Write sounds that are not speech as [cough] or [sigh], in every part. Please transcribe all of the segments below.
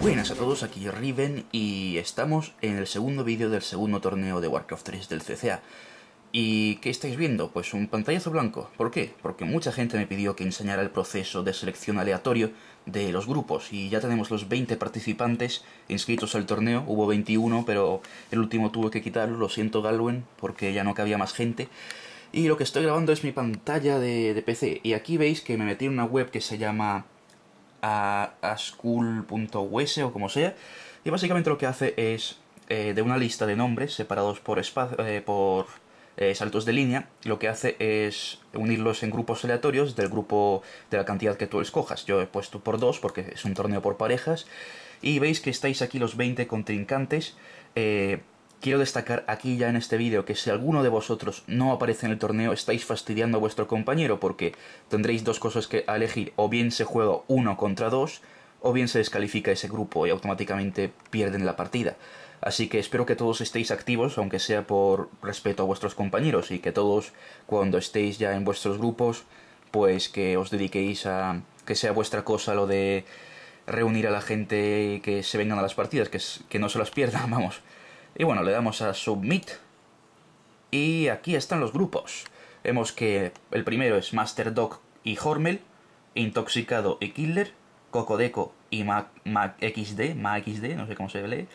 Buenas a todos, aquí Riven y estamos en el segundo vídeo del segundo torneo de Warcraft 3 del CCA. ¿Y qué estáis viendo? Pues un pantallazo blanco. ¿Por qué? Porque mucha gente me pidió que enseñara el proceso de selección aleatorio de los grupos y ya tenemos los 20 participantes inscritos al torneo. Hubo 21, pero el último tuve que quitarlo, lo siento Galwen, porque ya no cabía más gente. Y lo que estoy grabando es mi pantalla de, de PC y aquí veis que me metí en una web que se llama a, a o como sea. Y básicamente lo que hace es eh, de una lista de nombres separados por, eh, por eh, saltos de línea, lo que hace es unirlos en grupos aleatorios del grupo de la cantidad que tú escojas. Yo he puesto por dos porque es un torneo por parejas. Y veis que estáis aquí los 20 contrincantes. Quiero destacar aquí ya en este vídeo que si alguno de vosotros no aparece en el torneo estáis fastidiando a vuestro compañero porque tendréis dos cosas que elegir, o bien se juega uno contra dos, o bien se descalifica ese grupo y automáticamente pierden la partida. Así que espero que todos estéis activos, aunque sea por respeto a vuestros compañeros, y que todos, cuando estéis ya en vuestros grupos, pues que os dediquéis a que sea vuestra cosa lo de reunir a la gente y que se vengan a las partidas, que, que no se las pierdan, [laughs] vamos. Y bueno, le damos a Submit. Y aquí están los grupos. Vemos que el primero es Master Dog y Hormel, Intoxicado y Killer, Cocodeco y XD, Mac XD, no sé cómo se lee,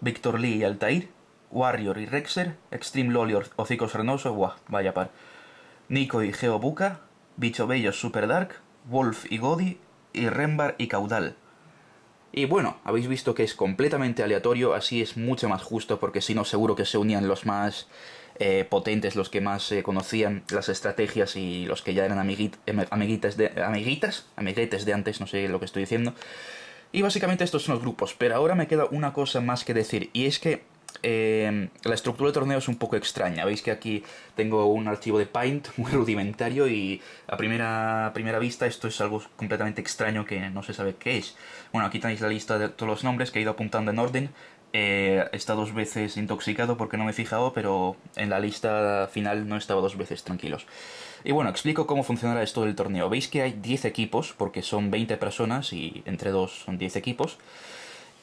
Victor Lee y Altair, Warrior y Rexer, Extreme Lolior, Hocicos Renosos, guau, vaya par, Nico y Geobuca, Bicho Bello Super Dark, Wolf y Godi, y Rembar y Caudal. Y bueno, habéis visto que es completamente aleatorio, así es mucho más justo, porque si no seguro que se unían los más eh, potentes, los que más eh, conocían las estrategias y los que ya eran em, amiguitas de, amiguitas, amiguetes de antes, no sé lo que estoy diciendo. Y básicamente estos son los grupos, pero ahora me queda una cosa más que decir, y es que Em, la estructura del torneo es un poco extraña. Veis que aquí tengo un archivo de Paint muy [laughs] rudimentario y a primera, primera vista esto es algo completamente extraño que no se sabe qué es. Bueno, aquí tenéis la lista de todos los nombres que he ido apuntando en orden. Eh, está dos veces intoxicado porque no me he fijado, pero en la lista final no estaba dos veces, tranquilos. Y bueno, explico cómo funcionará esto del torneo. Veis que hay 10 equipos, porque son 20 personas y entre dos son 10 equipos.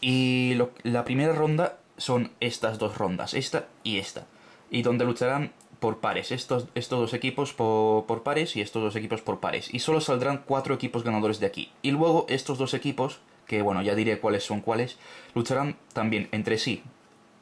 Y la primera ronda son estas dos rondas, esta y esta. Y donde lucharán por pares, estos, estos dos equipos por, por, pares y estos dos equipos por pares. Y solo saldrán cuatro equipos ganadores de aquí. Y luego estos dos equipos, que bueno, ya diré cuáles son cuáles, lucharán también entre sí.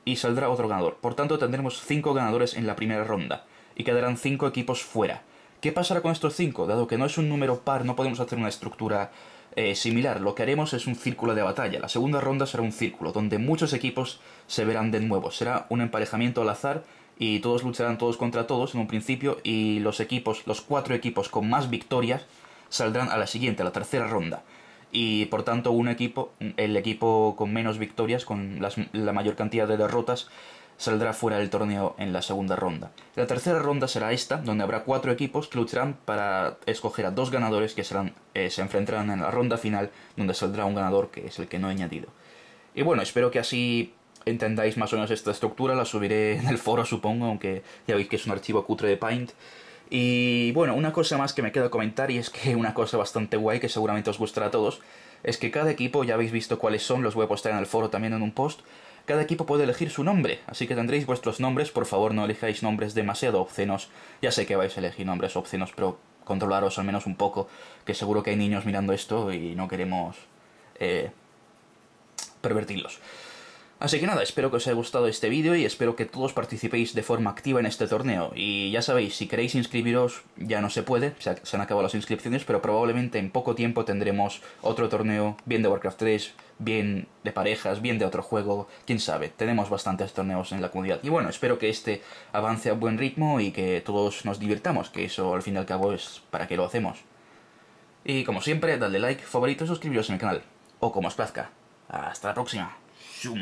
Y saldrá otro ganador. Por tanto, tendremos cinco ganadores en la primera ronda. Y quedarán cinco equipos fuera. ¿Qué pasará con estos cinco? Dado que no es un número par, no podemos hacer una estructura eh, similar, lo que haremos es un círculo de batalla. La segunda ronda será un círculo, donde muchos equipos se verán de nuevo. Será un emparejamiento al azar y todos lucharán todos contra todos en un principio y los equipos, los cuatro equipos con más victorias saldrán a la siguiente, a la tercera ronda. Y por tanto un equipo, el equipo con menos victorias, con la mayor cantidad de derrotas, saldrá fuera del torneo en la segunda ronda. La tercera ronda será esta, donde habrá cuatro equipos que lucharán para escoger a dos ganadores que eh, se enfrentarán en la ronda final, donde saldrá un ganador que es el que no he añadido. Y bueno, espero que así entendáis más o menos esta estructura, la subiré en el foro supongo, aunque ya veis que es un archivo cutre de Paint. Y bueno, una cosa más que me queda comentar y es que una cosa bastante guay que seguramente os gustará a todos, es que cada equipo, ya habéis visto cuáles son, los voy a postar en el foro también en un post, cada equipo puede elegir su nombre, así que tendréis vuestros nombres, por favor no elijáis nombres demasiado obscenos. Ya sé que vais a elegir nombres obscenos, pero controlaros al menos un poco, que seguro que hay niños mirando esto y no queremos eh, pervertirlos. Así que nada, espero que os haya gustado este vídeo y espero que todos participéis de forma activa en este torneo. Y ya sabéis, si queréis inscribiros, ya no se puede, se han acabado las inscripciones, pero probablemente en poco tiempo tendremos otro torneo, bien de Warcraft 3, bien de parejas, bien de otro juego, quién sabe, tenemos bastantes torneos en la comunidad. Y bueno, espero que este avance a buen ritmo y que todos nos divirtamos, que eso al fin y al cabo es para qué lo hacemos. Y como siempre, dadle like, favorito, suscribiros en el canal, o como os plazca. Hasta la próxima. シ